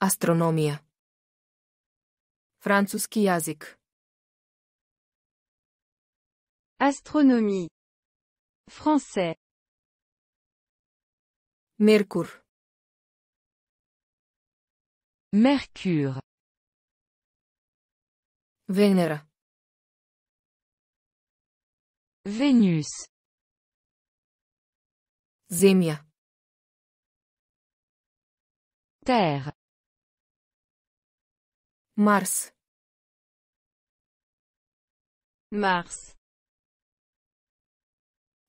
Astronomie Francuski Astronomie. Français. Mercure. Mercure. Vénère. Vénus. Zemia. Terre. Mars. Mars.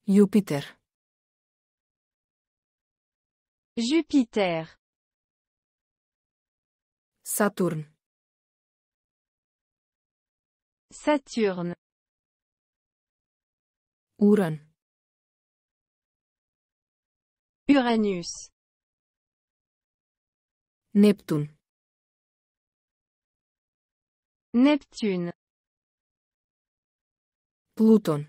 Jupiter. Jupiter. Saturne. Saturne. Uran. Uranus. Neptune. Neptune. Pluton.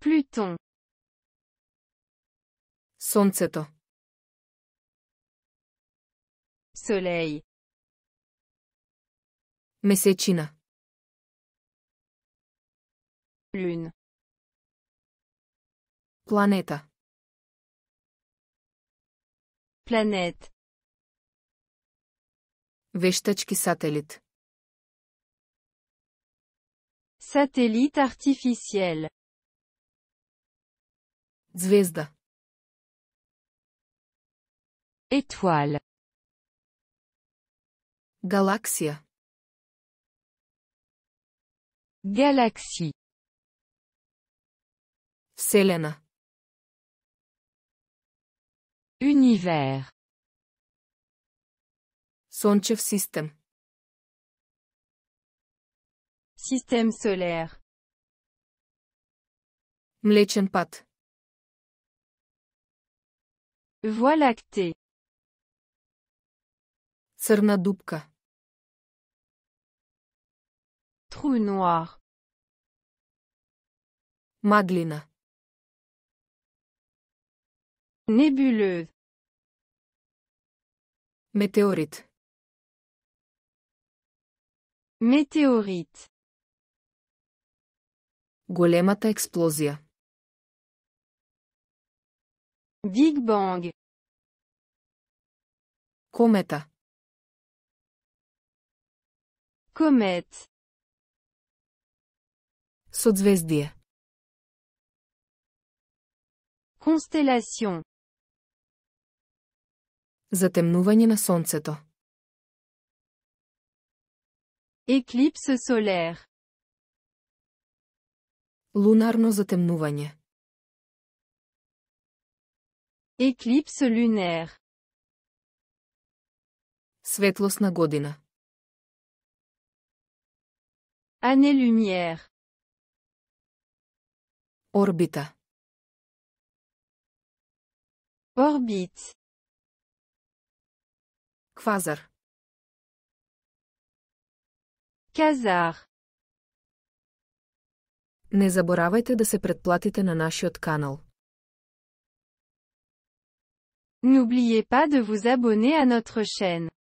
Pluton. Sonceto. Soleil. Месечина. Lune. Planète. Planète. Satellite artificiel. Étoile. Galaxia. Galaxie. Вселена. Univers. Сончев систем. Систем solaire. Млечен път. Voie lactée. Църна дупка. Trou noir. Маглина. Nébuleuse. Метеорит. Метеорит. Големата експлозия. Биг Банг. Комета. Комет. Съзвездие. Констелацион. Затемнуване на Слънцето. Éclipse solaire. Лунарно затемнуване. Éclipse lunaire. Светлосна година. Année lumière. Орбита. Орбит. Квазар. Казар! Не заборавайте да се предплатите на нашиот канал. N'oubliez pas de vous abonner à notre chaîne.